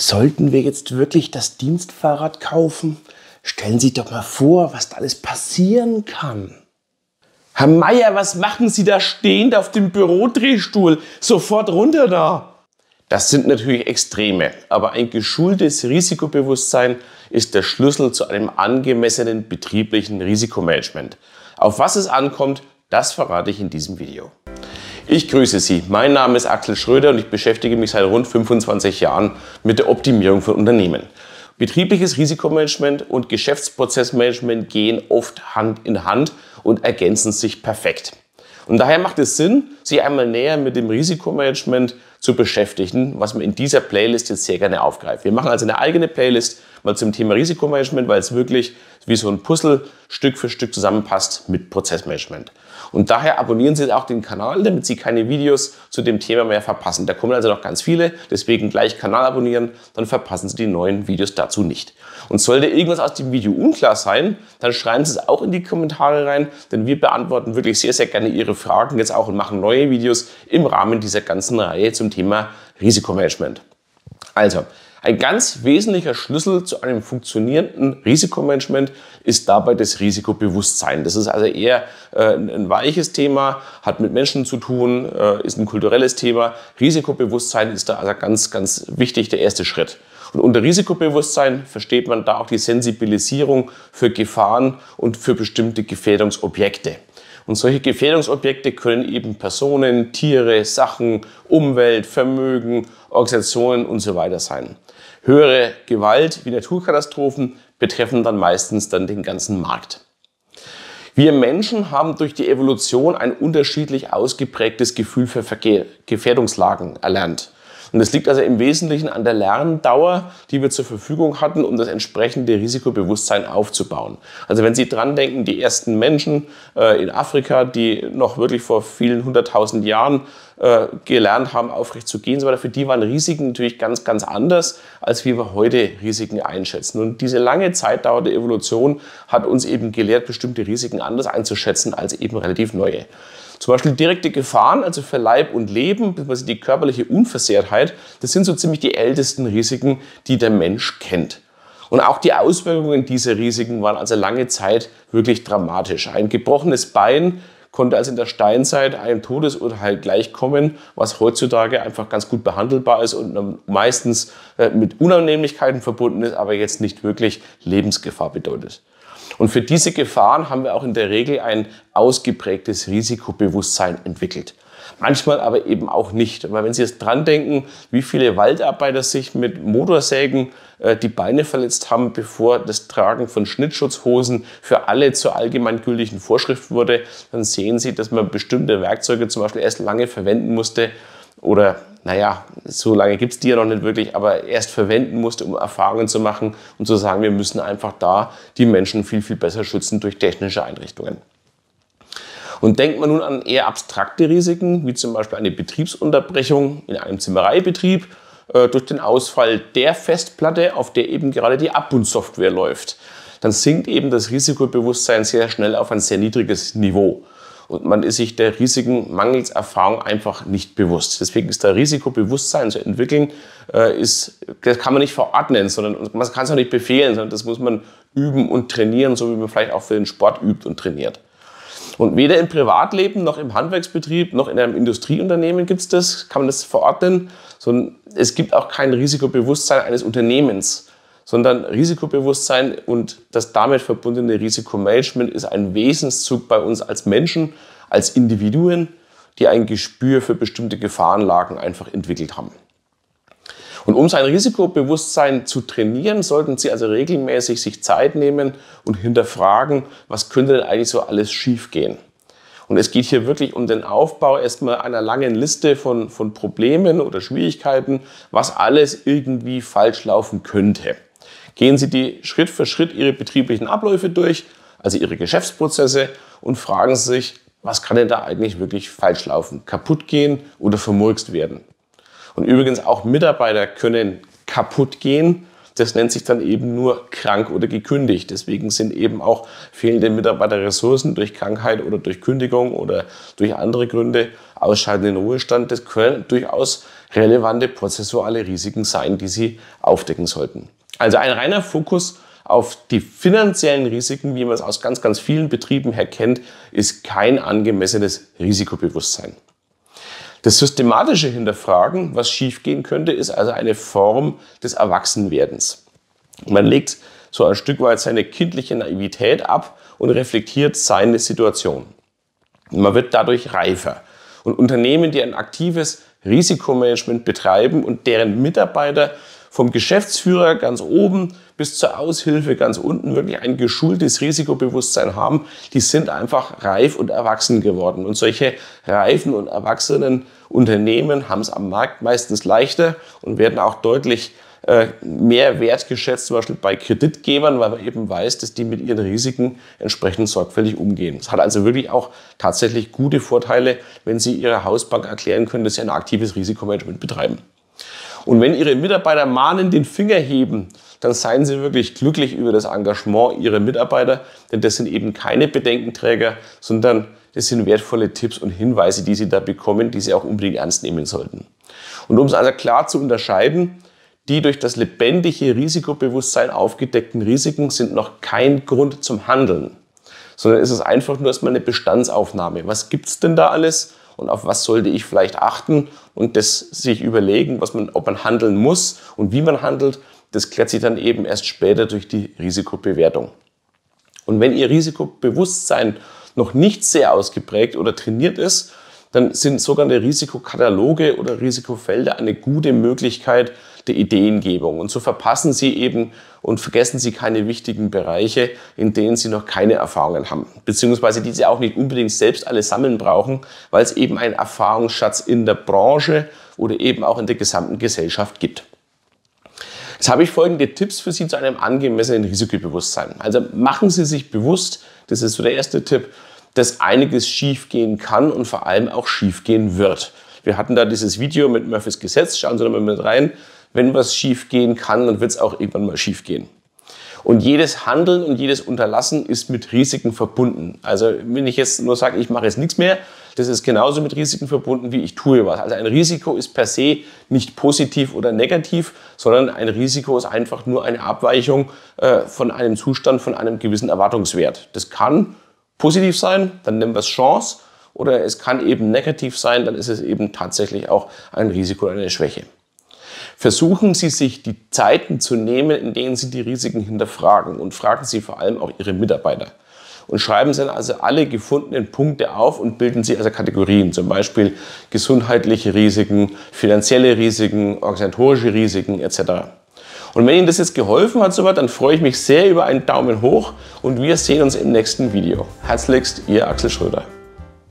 Sollten wir jetzt wirklich das Dienstfahrrad kaufen? Stellen Sie doch mal vor, was da alles passieren kann. Herr Meier, was machen Sie da stehend auf dem Bürodrehstuhl? Sofort runter da! Das sind natürlich Extreme, aber ein geschultes Risikobewusstsein ist der Schlüssel zu einem angemessenen betrieblichen Risikomanagement. Auf was es ankommt, das verrate ich in diesem Video. Ich grüße Sie. Mein Name ist Axel Schröder und ich beschäftige mich seit rund 25 Jahren mit der Optimierung von Unternehmen. Betriebliches Risikomanagement und Geschäftsprozessmanagement gehen oft Hand in Hand und ergänzen sich perfekt. Und daher macht es Sinn, sich einmal näher mit dem Risikomanagement zu beschäftigen, was wir in dieser Playlist jetzt sehr gerne aufgreifen. Wir machen also eine eigene Playlist mal zum Thema Risikomanagement, weil es wirklich wie so ein Puzzle Stück für Stück zusammenpasst mit Prozessmanagement. Und daher abonnieren Sie auch den Kanal, damit Sie keine Videos zu dem Thema mehr verpassen. Da kommen also noch ganz viele, deswegen gleich Kanal abonnieren, dann verpassen Sie die neuen Videos dazu nicht. Und sollte irgendwas aus dem Video unklar sein, dann schreiben Sie es auch in die Kommentare rein, denn wir beantworten wirklich sehr, sehr gerne Ihre Fragen jetzt auch und machen neue Videos im Rahmen dieser ganzen Reihe zum Thema Risikomanagement. Also, ein ganz wesentlicher Schlüssel zu einem funktionierenden Risikomanagement ist dabei das Risikobewusstsein. Das ist also eher äh, ein weiches Thema, hat mit Menschen zu tun, äh, ist ein kulturelles Thema. Risikobewusstsein ist da also ganz, ganz wichtig der erste Schritt. Und unter Risikobewusstsein versteht man da auch die Sensibilisierung für Gefahren und für bestimmte Gefährdungsobjekte. Und solche Gefährdungsobjekte können eben Personen, Tiere, Sachen, Umwelt, Vermögen, Organisationen und so weiter sein. Höhere Gewalt wie Naturkatastrophen betreffen dann meistens dann den ganzen Markt. Wir Menschen haben durch die Evolution ein unterschiedlich ausgeprägtes Gefühl für Gefährdungslagen erlernt. Und das liegt also im Wesentlichen an der Lerndauer, die wir zur Verfügung hatten, um das entsprechende Risikobewusstsein aufzubauen. Also wenn Sie dran denken, die ersten Menschen äh, in Afrika, die noch wirklich vor vielen hunderttausend Jahren äh, gelernt haben, aufrecht zu gehen, so für die waren Risiken natürlich ganz, ganz anders, als wie wir heute Risiken einschätzen. Und diese lange Zeitdauer der Evolution hat uns eben gelehrt, bestimmte Risiken anders einzuschätzen als eben relativ neue. Zum Beispiel direkte Gefahren, also für Leib und Leben, beziehungsweise die körperliche Unversehrtheit, das sind so ziemlich die ältesten Risiken, die der Mensch kennt. Und auch die Auswirkungen dieser Risiken waren also lange Zeit wirklich dramatisch. Ein gebrochenes Bein konnte also in der Steinzeit einem Todesurteil gleichkommen, was heutzutage einfach ganz gut behandelbar ist und meistens äh, mit Unannehmlichkeiten verbunden ist, aber jetzt nicht wirklich Lebensgefahr bedeutet. Und für diese Gefahren haben wir auch in der Regel ein ausgeprägtes Risikobewusstsein entwickelt. Manchmal aber eben auch nicht. Weil wenn Sie jetzt dran denken, wie viele Waldarbeiter sich mit Motorsägen äh, die Beine verletzt haben, bevor das Tragen von Schnittschutzhosen für alle zur allgemeingültigen Vorschrift wurde, dann sehen Sie, dass man bestimmte Werkzeuge zum Beispiel erst lange verwenden musste, oder naja, so lange gibt es die ja noch nicht wirklich, aber erst verwenden musste, um Erfahrungen zu machen und zu sagen, wir müssen einfach da die Menschen viel, viel besser schützen durch technische Einrichtungen. Und denkt man nun an eher abstrakte Risiken, wie zum Beispiel eine Betriebsunterbrechung in einem Zimmereibetrieb äh, durch den Ausfall der Festplatte, auf der eben gerade die Abbundsoftware läuft, dann sinkt eben das Risikobewusstsein sehr schnell auf ein sehr niedriges Niveau und man ist sich der Risiken mangels Erfahrung einfach nicht bewusst. Deswegen ist da Risikobewusstsein zu entwickeln, äh, ist, das kann man nicht verordnen, sondern man kann es auch nicht befehlen, sondern das muss man üben und trainieren, so wie man vielleicht auch für den Sport übt und trainiert. Und weder im Privatleben noch im Handwerksbetrieb noch in einem Industrieunternehmen gibt es das, kann man das verordnen, sondern es gibt auch kein Risikobewusstsein eines Unternehmens sondern Risikobewusstsein und das damit verbundene Risikomanagement ist ein Wesenszug bei uns als Menschen, als Individuen, die ein Gespür für bestimmte Gefahrenlagen einfach entwickelt haben. Und um sein Risikobewusstsein zu trainieren, sollten Sie also regelmäßig sich Zeit nehmen und hinterfragen, was könnte denn eigentlich so alles schiefgehen. Und es geht hier wirklich um den Aufbau erstmal einer langen Liste von, von Problemen oder Schwierigkeiten, was alles irgendwie falsch laufen könnte. Gehen Sie die Schritt für Schritt Ihre betrieblichen Abläufe durch, also Ihre Geschäftsprozesse und fragen Sie sich, was kann denn da eigentlich wirklich falsch laufen, kaputt gehen oder vermurkst werden. Und übrigens auch Mitarbeiter können kaputt gehen. Das nennt sich dann eben nur krank oder gekündigt. Deswegen sind eben auch fehlende Mitarbeiterressourcen durch Krankheit oder durch Kündigung oder durch andere Gründe, Ausscheiden in Ruhestand, das können durchaus relevante prozessuale Risiken sein, die Sie aufdecken sollten. Also ein reiner Fokus auf die finanziellen Risiken, wie man es aus ganz, ganz vielen Betrieben her kennt, ist kein angemessenes Risikobewusstsein. Das systematische Hinterfragen, was schiefgehen könnte, ist also eine Form des Erwachsenwerdens. Man legt so ein Stück weit seine kindliche Naivität ab und reflektiert seine Situation. Man wird dadurch reifer. Und Unternehmen, die ein aktives Risikomanagement betreiben und deren Mitarbeiter vom Geschäftsführer ganz oben bis zur Aushilfe ganz unten wirklich ein geschultes Risikobewusstsein haben, die sind einfach reif und erwachsen geworden. Und solche reifen und erwachsenen Unternehmen haben es am Markt meistens leichter und werden auch deutlich äh, mehr wertgeschätzt, zum Beispiel bei Kreditgebern, weil man eben weiß, dass die mit ihren Risiken entsprechend sorgfältig umgehen. Es hat also wirklich auch tatsächlich gute Vorteile, wenn Sie Ihrer Hausbank erklären können, dass Sie ein aktives Risikomanagement betreiben. Und wenn Ihre Mitarbeiter mahnen, den Finger heben, dann seien Sie wirklich glücklich über das Engagement Ihrer Mitarbeiter, denn das sind eben keine Bedenkenträger, sondern das sind wertvolle Tipps und Hinweise, die Sie da bekommen, die Sie auch unbedingt ernst nehmen sollten. Und um es also klar zu unterscheiden, die durch das lebendige Risikobewusstsein aufgedeckten Risiken sind noch kein Grund zum Handeln, sondern es ist einfach nur erstmal eine Bestandsaufnahme. Was gibt es denn da alles? und auf was sollte ich vielleicht achten und das sich überlegen, was man, ob man handeln muss und wie man handelt, das klärt sich dann eben erst später durch die Risikobewertung. Und wenn Ihr Risikobewusstsein noch nicht sehr ausgeprägt oder trainiert ist, dann sind sogenannte Risikokataloge oder Risikofelder eine gute Möglichkeit der Ideengebung. Und so verpassen Sie eben und vergessen Sie keine wichtigen Bereiche, in denen Sie noch keine Erfahrungen haben, beziehungsweise die Sie auch nicht unbedingt selbst alle sammeln brauchen, weil es eben einen Erfahrungsschatz in der Branche oder eben auch in der gesamten Gesellschaft gibt. Jetzt habe ich folgende Tipps für Sie zu einem angemessenen Risikobewusstsein. Also machen Sie sich bewusst, das ist so der erste Tipp, dass einiges schiefgehen kann und vor allem auch schiefgehen wird. Wir hatten da dieses Video mit Murphys Gesetz, schauen Sie da mal mit rein. Wenn was schiefgehen kann, dann wird es auch irgendwann mal schiefgehen. Und jedes Handeln und jedes Unterlassen ist mit Risiken verbunden. Also wenn ich jetzt nur sage, ich mache jetzt nichts mehr, das ist genauso mit Risiken verbunden, wie ich tue was. Also ein Risiko ist per se nicht positiv oder negativ, sondern ein Risiko ist einfach nur eine Abweichung äh, von einem Zustand, von einem gewissen Erwartungswert. Das kann positiv sein, dann nehmen wir es Chance. Oder es kann eben negativ sein, dann ist es eben tatsächlich auch ein Risiko oder eine Schwäche. Versuchen Sie sich die Zeiten zu nehmen, in denen Sie die Risiken hinterfragen und fragen Sie vor allem auch Ihre Mitarbeiter. Und schreiben Sie dann also alle gefundenen Punkte auf und bilden sie also Kategorien, zum Beispiel gesundheitliche Risiken, finanzielle Risiken, organisatorische Risiken etc. Und wenn Ihnen das jetzt geholfen hat, soweit, dann freue ich mich sehr über einen Daumen hoch und wir sehen uns im nächsten Video. Herzlichst, Ihr Axel Schröder.